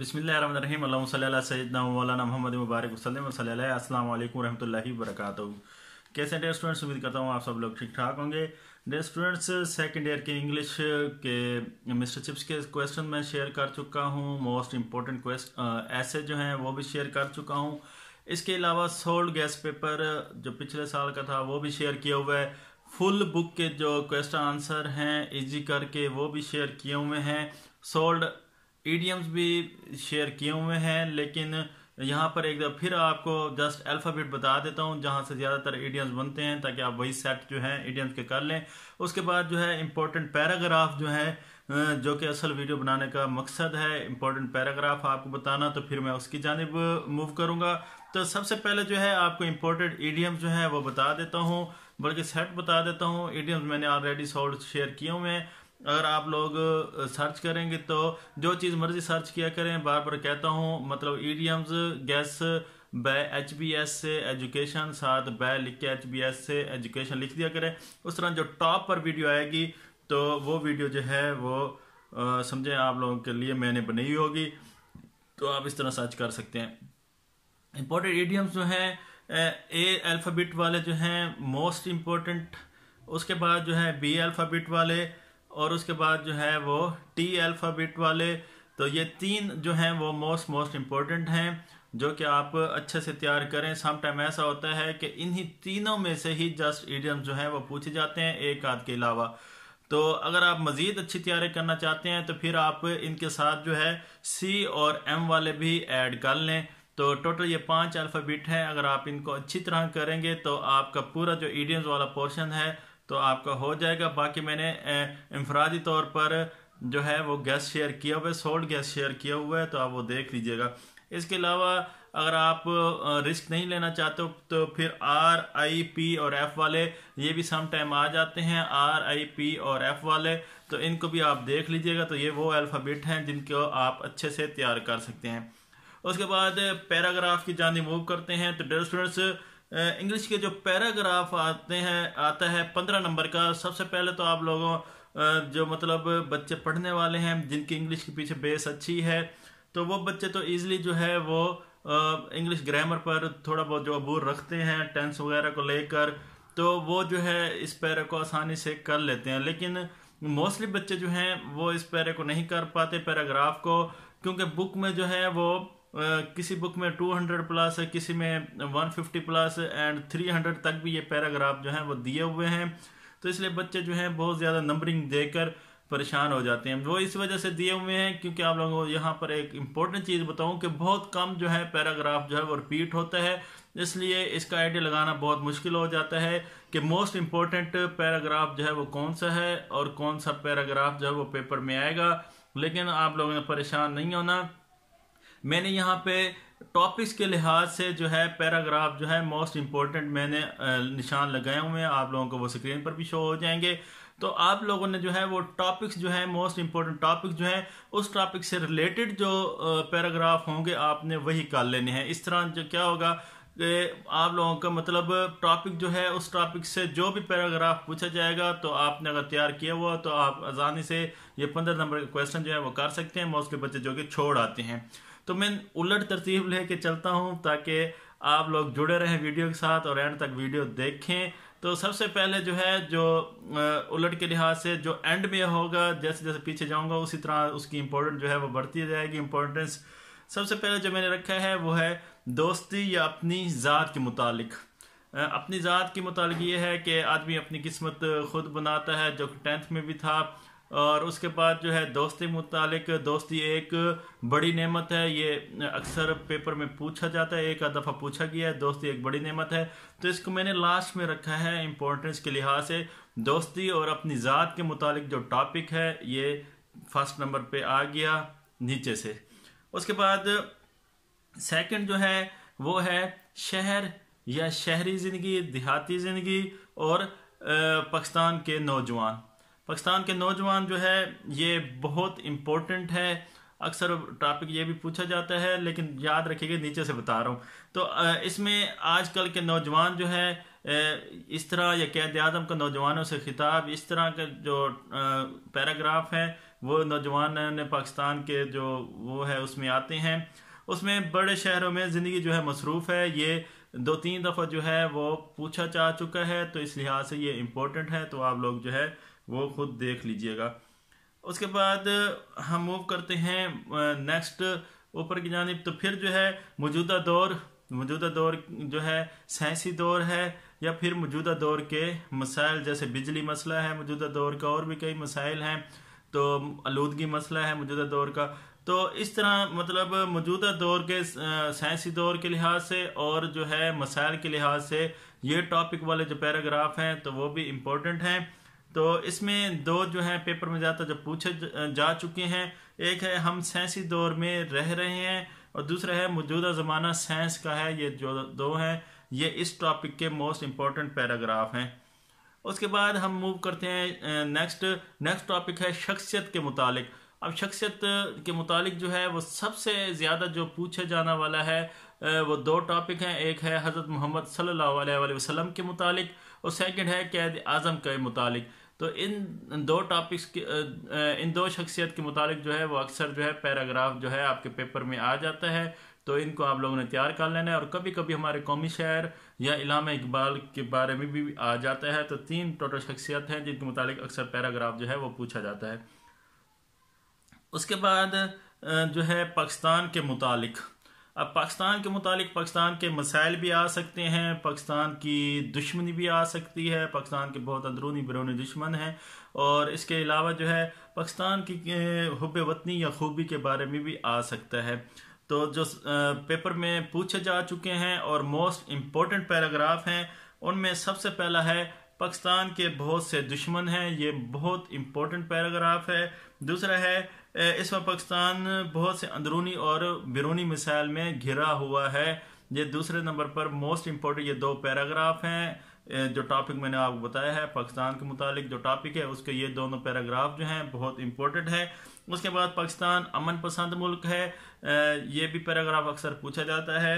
बिसमीम सैदना मौलाना मोहम्मद मुबारक अस्सलाम वालेकुम रहमतुल्लाहि वरकत कैसे डेयर स्टूडेंट्स उम्मीद करता हूँ आप सब लोग ठीक ठाक होंगे डेयर स्टूडेंट्स सेकेंड ईयर के इंग्लिश के मिस्टर चिप्स के क्वेश्चन मैं शेयर कर चुका हूँ मोस्ट इम्पोर्टेंट क्वेश्चन ऐसे जो हैं वो भी शेयर कर चुका हूँ इसके अलावा सोल्ड गैस पेपर जो पिछले साल का था वो भी शेयर किया हुआ है फुल बुक के जो क्वेश्चन आंसर हैं इजी करके वो भी शेयर किए हुए हैं सोल्ड ईडीएम्स भी शेयर किए हुए हैं लेकिन यहाँ पर एक दफ़ा फिर आपको जस्ट अल्फ़ाबेट बता देता हूँ जहाँ से ज़्यादातर ईडियम्स बनते हैं ताकि आप वही सेट जो है ईडियम्स के कर लें उसके बाद जो है इम्पोर्टेंट पैराग्राफ जो है जो कि असल वीडियो बनाने का मकसद है इम्पोर्टेंट पैराग्राफ आपको बताना तो फिर मैं उसकी जानब मूव करूँगा तो सबसे पहले जो है आपको इम्पोर्टेंट ईडियम्स जो है वो बता देता हूँ बल्कि सेट बता देता हूँ ईडियम्स मैंने ऑलरेडी सॉल्व शेयर किए हुए हैं अगर आप लोग सर्च करेंगे तो जो चीज़ मर्जी सर्च किया करें बार बार कहता हूं मतलब ईडियम्स गैस बै एच बी एस से एजुकेशन साथ बै लिख के एच बी एस से एजुकेशन लिख दिया करें उस तरह जो टॉप पर वीडियो आएगी तो वो वीडियो जो है वो समझें आप लोगों के लिए मैंने बनी होगी तो आप इस तरह सर्च कर सकते हैं इम्पोर्टेंट ईडियम्स जो हैं ए अल्फ़ाबेट वाले जो हैं मोस्ट इम्पोर्टेंट उसके बाद जो है बी अल्फ़ाबेट वाले और उसके बाद जो है वो टी अल्फ़ाबेट वाले तो ये तीन जो हैं वो मोस्ट मोस्ट इम्पॉर्टेंट हैं जो कि आप अच्छे से तैयार करें सम टाइम ऐसा होता है कि इन्हीं तीनों में से ही जस्ट ईडियम जो है वो पूछे जाते हैं एक आध के अलावा तो अगर आप मज़ीद अच्छी तैयारी करना चाहते हैं तो फिर आप इनके साथ जो है सी और एम वाले भी ऐड कर लें तो टोटल ये पांच अल्फ़ाबेट हैं अगर आप इनको अच्छी तरह करेंगे तो आपका पूरा जो ईडियम्स वाला पोर्शन है तो आपका हो जाएगा बाकी मैंने इंफरादी तौर पर जो है वो गैस शेयर किया हुआ है सोल्ड गैस शेयर किया हुआ है तो आप वो देख लीजिएगा इसके अलावा अगर आप रिस्क नहीं लेना चाहते हो तो फिर आर आई पी और एफ़ वाले ये भी सम टाइम आ जाते हैं आर आई पी और एफ़ वाले तो इनको भी आप देख लीजिएगा तो ये वो अल्फ़ाबेट हैं जिनको आप अच्छे से तैयार कर सकते हैं उसके बाद पैराग्राफ की जानी मूव करते हैं तो डेयर स्टूडेंट्स इंग्लिश के जो पैराग्राफ आते हैं आता है पंद्रह नंबर का सबसे पहले तो आप लोगों जो मतलब बच्चे पढ़ने वाले हैं जिनकी इंग्लिश के पीछे बेस अच्छी है तो वो बच्चे तो ईजिली जो है वो इंग्लिश ग्रामर पर थोड़ा बहुत जो अबूर रखते हैं टेंस वगैरह को लेकर तो वो जो है इस पैरा को आसानी से कर लेते हैं लेकिन मोस्टली बच्चे जो हैं वो इस पैरे को नहीं कर पाते पैराग्राफ को क्योंकि बुक में जो है वो किसी बुक में 200 प्लस है किसी में 150 प्लस एंड 300 तक भी ये पैराग्राफ जो है वो दिए हुए हैं तो इसलिए बच्चे जो हैं बहुत ज़्यादा नंबरिंग देकर परेशान हो जाते हैं वो इस वजह से दिए हुए हैं क्योंकि आप लोगों को यहाँ पर एक इम्पोर्टेंट चीज़ बताऊँ कि बहुत कम जो है पैराग्राफ जो है वो रिपीट होता है इसलिए इसका आइडिया लगाना बहुत मुश्किल हो जाता है कि मोस्ट इम्पोर्टेंट पैराग्राफ जो है वो कौन सा है और कौन सा पैराग्राफ जो है वो पेपर में आएगा लेकिन आप लोगों ने परेशान नहीं होना मैंने यहाँ पे टॉपिक्स के लिहाज से जो है पैराग्राफ जो है मोस्ट इम्पोर्टेंट मैंने निशान लगाए हुए हैं आप लोगों को वो स्क्रीन पर भी शो हो जाएंगे तो आप लोगों ने जो है वो टॉपिक्स जो है मोस्ट इम्पोर्टेंट टॉपिक जो है उस टॉपिक से रिलेटेड जो पैराग्राफ होंगे आपने वही कर लेने हैं इस तरह जो क्या होगा आप लोगों का मतलब टॉपिक जो है उस टॉपिक से जो भी पैराग्राफ पूछा जाएगा तो आपने अगर तैयार किया हुआ तो आप आसानी से ये पंद्रह नंबर का क्वेश्चन जो है वो कर सकते हैं मोस्टली बच्चे जो कि छोड़ आते हैं तो मैं उलट तरतीब लेके चलता हूँ ताकि आप लोग जुड़े रहें वीडियो के साथ और एंड तक वीडियो देखें तो सबसे पहले जो है जो उलट के लिहाज से जो एंड में होगा जैसे जैसे पीछे जाऊंगा उसी तरह उसकी इम्पोर्टेंस जो है वो बढ़ती जाएगी इम्पोर्टेंस सबसे पहले जो मैंने रखा है वो है दोस्ती या अपनी ज़ात के मुतालिक अपनी ज़ात के मुतालिक ये है कि आदमी अपनी किस्मत खुद बनाता है जो टेंथ में भी था और उसके बाद जो है दोस्ती मुतालिक दोस्ती एक बड़ी नेमत है ये अक्सर पेपर में पूछा जाता है एक दफ़ा पूछा गया है दोस्ती एक बड़ी नेमत है तो इसको मैंने लास्ट में रखा है इम्पोर्टेंस के लिहाज से दोस्ती और अपनी ज़ात के मुतालिक जो टॉपिक है ये फर्स्ट नंबर पे आ गया नीचे से उसके बाद सेकंड जो है वो है शहर या शहरी ज़िंदगी देहाती ज़िंदगी और पाकिस्तान के नौजवान पाकिस्तान के नौजवान जो है ये बहुत इम्पोर्टेंट है अक्सर टॉपिक ये भी पूछा जाता है लेकिन याद रखिएगा नीचे से बता रहा हूँ तो इसमें आजकल के नौजवान जो है इस तरह या कैद आजम का नौजवानों से खिताब इस तरह का जो पैराग्राफ है वो नौजवान ने पाकिस्तान के जो वो है उसमें आते हैं उसमें बड़े शहरों में ज़िंदगी जो है मसरूफ़ है ये दो तीन दफ़ा जो है वो पूछा जा चुका है तो इस लिहाज से ये इम्पोर्टेंट है तो आप लोग जो है वो खुद देख लीजिएगा उसके बाद हम मूव करते हैं नेक्स्ट ऊपर की जानब तो फिर जो है मौजूदा दौर मौजूदा दौर जो है साइंसी दौर है या फिर मौजूदा दौर के मसाइल जैसे बिजली मसला है मौजूदा दौर का और भी कई मसाइल हैं तो आलूदगी मसला है मौजूदा दौर का तो इस तरह मतलब मौजूदा दौर के साइंसी दौर के लिहाज से और जो है मसाइल के लिहाज से ये टॉपिक वाले जो पैराग्राफ हैं तो वो भी इम्पोर्टेंट हैं तो इसमें दो जो है पेपर में ज़्यादातर जब पूछे जा चुके हैं एक है हम साइंसी दौर में रह रहे हैं और दूसरा है मौजूदा ज़माना साइंस का है ये जो दो हैं ये इस टॉपिक के मोस्ट इम्पॉर्टेंट पैराग्राफ हैं उसके बाद हम मूव करते हैं नेक्स्ट नेक्स्ट टॉपिक है शख्सियत के मुतालिक अब शख्सियत के मुतालिक जो है वो सबसे ज़्यादा जो पूछा जाना वाला है वो दो टॉपिक हैं एक है हज़रत मोहम्मद सल्लल्लाहु अलैहि वसल्लम के मुतालिक और सेकंड है कैद आज़म के मुतालिक तो इन दो टॉपिक्स के इन दो शख्सियत के मुतालिक जो है वो अक्सर जो है पैराग्राफ जो है आपके पेपर में आ जाता है तो इनको आप लोगों ने तैयार कर लेना है और कभी कभी हमारे कौमी शहर या इलाम इकबाल के बारे में भी आ जाता है तो तीन टोटल शख्सियत हैं जिनके मुतालिक अक्सर पैराग्राफ जो है वो पूछा जाता है उसके बाद जो है पाकिस्तान के मुतालिक अब पाकिस्तान के मुतालिक पाकिस्तान के मसाइल भी आ सकते हैं पाकिस्तान की दुश्मनी भी आ सकती है पाकिस्तान के बहुत अंदरूनी बिरूनी दुश्मन हैं और इसके अलावा जो है पाकिस्तान की हब वतनी या खूबी के बारे में भी आ सकता है तो जो पेपर में पूछे जा चुके हैं और मोस्ट इम्पोर्टेंट पैराग्राफ हैं उनमें सबसे पहला है पाकिस्तान के बहुत से दुश्मन हैं ये बहुत इम्पोर्टेंट पैराग्राफ है दूसरा है इस वक्त पाकिस्तान बहुत से अंदरूनी और बिरूनी मिसाइल में घिरा हुआ है ये दूसरे नंबर पर मोस्ट इम्पोर्टेंट ये दो पैराग्राफ हैं जो टॉपिक मैंने आपको बताया है पाकिस्तान के मुतालिक जो टॉपिक है उसके ये दोनों पैराग्राफ जो हैं बहुत इम्पोर्टेंट है उसके बाद पाकिस्तान अमन पसंद मुल्क है ये भी पैराग्राफ अक्सर पूछा जाता है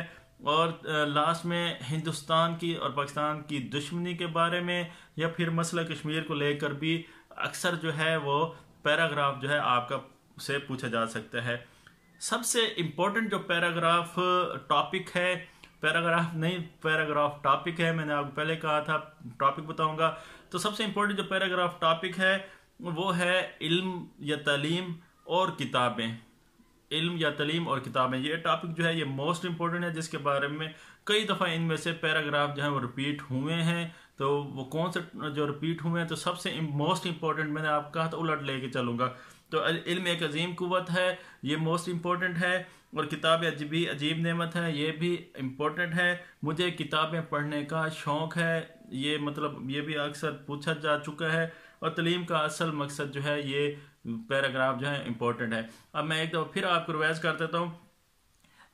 और लास्ट में हिंदुस्तान की और पाकिस्तान की दुश्मनी के बारे में या फिर मसला कश्मीर को लेकर भी अक्सर जो है वो पैराग्राफ जो है आपका से पूछा जा सकता है सबसे इम्पोर्टेंट जो पैराग्राफ टॉपिक uh, है पैराग्राफ नहीं पैराग्राफ टॉपिक है मैंने आपको पहले कहा था टॉपिक बताऊंगा तो सबसे इम्पोर्टेंट जो पैराग्राफ टॉपिक है वो है इल्म या तलीम और किताबें इल्म या तलीम और किताबें ये टॉपिक जो है ये मोस्ट इम्पोर्टेंट है जिसके बारे में कई दफ़ा इनमें से पैराग्राफ जो है वो रिपीट हुए हैं तो वो कौन से जो रिपीट हुए हैं तो सबसे मोस्ट इम्पोर्टेंट मैंने आप कहा था उलट लेके चलूंगा तो इल्म एक अजीम कुत है ये मोस्ट इम्पोर्टेंट है और किताबें अजबी अजीब नेमत है ये भी इम्पोर्टेंट है मुझे किताबें पढ़ने का शौक़ है ये मतलब ये भी अक्सर पूछा जा चुका है और तलीम का असल मकसद जो है ये पैराग्राफ जो है इम्पोर्टेंट है अब मैं एक दफ़ा फिर आपको रिवाइज कर देता हूँ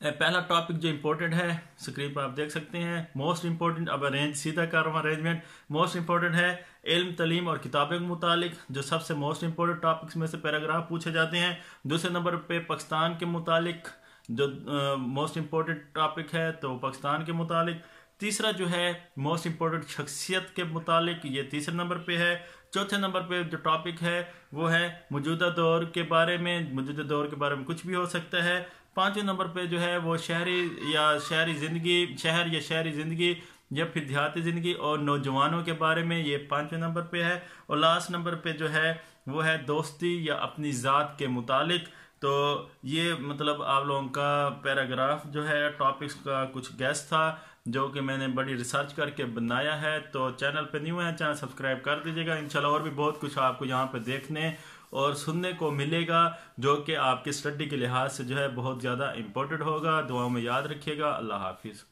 पहला टॉपिक जो इम्पोर्टेंट है स्क्रीन पर आप देख सकते हैं मोस्ट इम्पोर्टेंट अब अरेंज सीधा कर रहा हूँ अरेंजमेंट मोस्ट इम्पोर्टेंट है इल्म तलीम और किताबें मुतालिक जो सबसे मोस्ट इम्पोर्टेंट टॉपिक्स में से पैराग्राफ पूछे जाते हैं दूसरे नंबर पे पाकिस्तान के मुतालिक जो मोस्ट इम्पोर्टेंट टॉपिक है तो पाकिस्तान के मुतालिक तीसरा जो है मोस्ट इम्पोर्टेंट शख्सियत के मुतालिक ये तीसरे नंबर पे है चौथे नंबर पे जो टॉपिक है वो है मौजूदा दौर के बारे में मौजूदा दौर के बारे में कुछ भी हो सकता है पाँचवें नंबर पे जो है वो शहरी या शहरी ज़िंदगी शहर या शहरी ज़िंदगी या फिर देहाती ज़िंदगी और नौजवानों के बारे में ये पाँचवें नंबर पे है और लास्ट नंबर पे जो है वो है दोस्ती या अपनी ज़ात के मुतालिक तो ये मतलब आप लोगों का पैराग्राफ जो है टॉपिक्स का कुछ गैस था जो कि मैंने बड़ी रिसर्च करके बनाया है तो चैनल पे नहीं हुआ है चैनल सब्सक्राइब कर दीजिएगा इंशाल्लाह और भी बहुत कुछ आपको यहाँ पे देखने और सुनने को मिलेगा जो कि आपकी स्टडी के लिहाज से जो है बहुत ज़्यादा इम्पोर्टेंट होगा दुआओं में याद रखिएगा अल्लाह हाफिज़